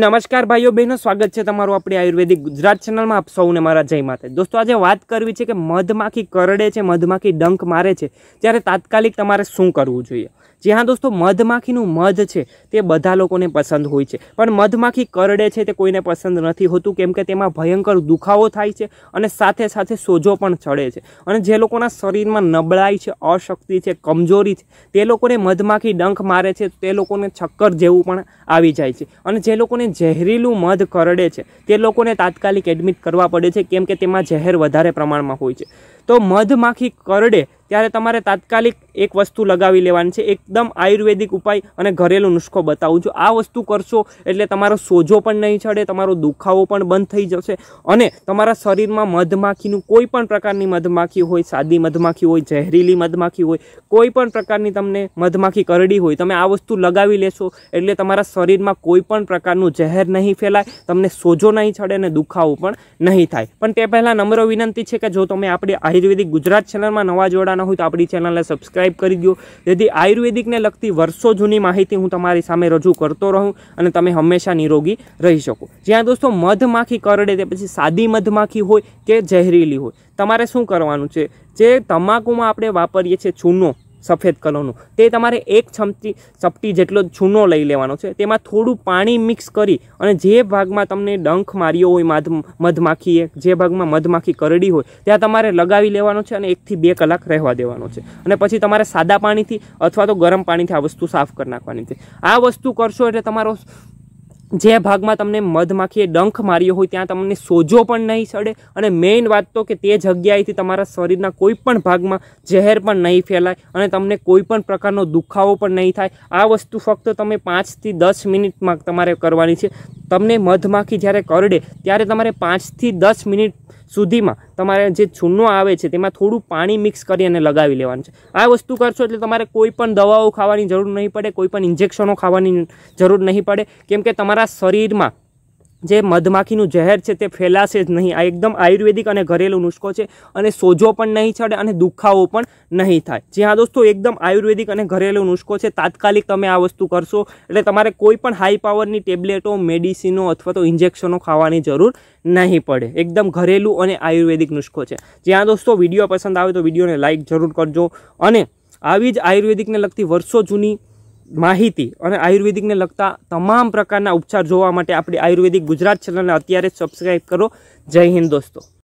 નમસ્કાર ભાઈઓ બહેનો સ્વાગત છે તમારું આપણી આયુર્વેદિક ગુજરાત ચેનલમાં આપ સૌને મારા જય માતા દોસ્તો આજે વાત કરવી છે કે મધમાખી કરડે છે મધમાખી ડંખ મારે છે ત્યારે તાત્કાલિક તમારે શું કરવું જોઈએ જી હા દોસ્તો મધમાખીનું મધ છે તે બધા લોકોને પસંદ હોય છે પણ મધમાખી કરડે છે તે કોઈને પસંદ નથી હોતું કેમ કે તેમાં ભયંકર દુખાવો થાય છે અને સાથે સાથે સોજો પણ ચડે છે અને જે લોકોના શરીરમાં નબળાઈ છે અશક્તિ છે કમજોરી છે તે લોકોને મધમાખી ડંખ મારે છે તે લોકોને છક્કર જેવું પણ આવી જાય છે અને જે લોકોને લોકોને ઝેરીલું મધ કરડે છે તે લોકોને તાત્કાલિક એડમિટ કરવા પડે છે કેમ કે તેમાં ઝેર વધારે પ્રમાણમાં હોય છે તો મધમાખી કરડે ત્યારે તમારે તાત્કાલિક એક વસ્તુ લગાવી લેવાની છે એકદમ આયુર્વેદિક ઉપાય અને ઘરેલુ નુસ્ખો બતાવું છું આ વસ્તુ કરશો એટલે તમારો સોજો પણ નહીં ચડે તમારો દુખાવો પણ બંધ થઈ જશે અને તમારા શરીરમાં મધમાખીનું કોઈ પણ પ્રકારની મધમાખી હોય સાદી મધમાખી હોય ઝેરીલી મધમાખી હોય કોઈ પણ પ્રકારની તમને મધમાખી કરડી હોય તમે આ વસ્તુ લગાવી લેશો એટલે તમારા શરીરમાં કોઈ પણ પ્રકારનું ઝેર નહીં ફેલાય તમને સોજો નહીં ચડે અને દુખાવો પણ નહીં થાય પણ તે પહેલાં નમ્ર વિનંતી છે કે જો તમે આપણી આયુર્વેદિક ગુજરાત ચેનલમાં નવા જોડાના હોય તો આપણી ચેનલને સબસ્ક્રાઇબ કરી દો જેથી આયુર્વેદિકને લગતી વર્ષો જૂની માહિતી હું તમારી સામે રજૂ કરતો રહું અને તમે હંમેશા નિરોગી રહી શકો જ્યાં દોસ્તો મધમાખી કરડે તે પછી સાદી મધમાખી હોય કે ઝેરીલી હોય તમારે શું કરવાનું છે જે તમાકુમાં આપણે વાપરીએ છીએ ચૂનો સફેદ કલરનું તે તમારે એક ચમચી ચપટી જેટલો ચૂનો લઈ લેવાનો છે તેમાં થોડું પાણી મિક્સ કરી અને જે ભાગમાં તમને ડંખ માર્યો હોય મધ મધમાખીએ જે ભાગમાં મધમાખી કરડી હોય ત્યાં તમારે લગાવી લેવાનો છે અને એકથી બે કલાક રહેવા દેવાનો છે અને પછી તમારે સાદા પાણીથી અથવા તો ગરમ પાણીથી આ વસ્તુ સાફ કરી નાખવાની છે આ વસ્તુ કરશો એટલે તમારો જે ભાગમાં તમને મધમાખીએ ડંખ માર્યો હોય ત્યાં તમને સોજો પણ નહીં સડે અને મેઇન વાત તો કે તે જગ્યાએથી તમારા શરીરના કોઈપણ ભાગમાં ઝેર પણ નહીં ફેલાય અને તમને કોઈ પણ પ્રકારનો દુખાવો પણ નહીં થાય આ વસ્તુ ફક્ત તમે પાંચથી દસ મિનિટમાં તમારે કરવાની છે તમને મધમાખી જ્યારે કરડે ત્યારે તમારે પાંચથી દસ મિનિટ સુધીમાં તમારે જે ચૂનો આવે છે તેમાં થોડું પાણી મિક્સ કરી અને લગાવી લેવાનું છે આ વસ્તુ કરશો એટલે તમારે કોઈ પણ દવાઓ ખાવાની જરૂર નહીં પડે કોઈ પણ ઇન્જેક્શનો ખાવાની જરૂર નહીં પડે કેમ કે તમારા શરીરમાં જે મધમાખીનું ઝેર છે તે ફેલાશે જ નહીં આ એકદમ આયુર્વેદિક અને ઘરેલુ નુસ્ખો છે અને સોજો પણ નહીં ચડે અને દુખાવો પણ નહીં થાય જી હા દોસ્તો એકદમ આયુર્વેદિક અને ઘરેલુ નુસ્ખો છે તાત્કાલિક તમે આ વસ્તુ કરશો એટલે તમારે કોઈ પણ હાઈ પાવરની ટેબ્લેટો મેડિસિનો અથવા તો ઇન્જેક્શનો ખાવાની જરૂર નહીં પડે એકદમ ઘરેલુ અને આયુર્વેદિક નુસ્ખો છે જી હા દોસ્તો વિડીયો પસંદ આવે તો વિડીયોને લાઇક જરૂર કરજો અને આવી જ આયુર્વેદિકને લગતી વર્ષો જૂની માહિતી અને આયુર્વેદિકને લગતા તમામ પ્રકારના ઉપચાર જોવા માટે આપણી આયુર્વેદિક ગુજરાત ચેનલને અત્યારે સબસ્ક્રાઈબ કરો જય હિન્દ દોસ્તો